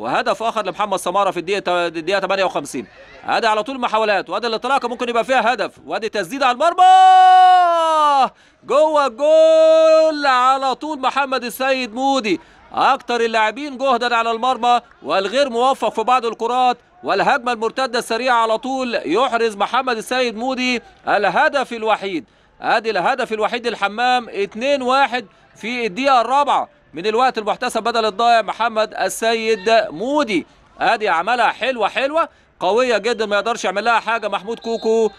وهدف اخر لمحمد سماره في الدقيقه الدقيقه 58 ادي على طول محاولات وادي الانطلاقه ممكن يبقى فيها هدف وادي تسديده على المرمى جوه الجول على طول محمد السيد مودي اكتر اللاعبين جهدا على المرمى والغير موفق في بعض الكرات والهجمه المرتده السريعه على طول يحرز محمد السيد مودي الهدف الوحيد ادي الهدف الوحيد للحمام 2-1 في الدقيقه الرابعه من الوقت المحتسب بدل الضايع محمد السيد مودي ادي عملها حلوه حلوه قويه جدا ما يقدرش يعمل لها حاجه محمود كوكو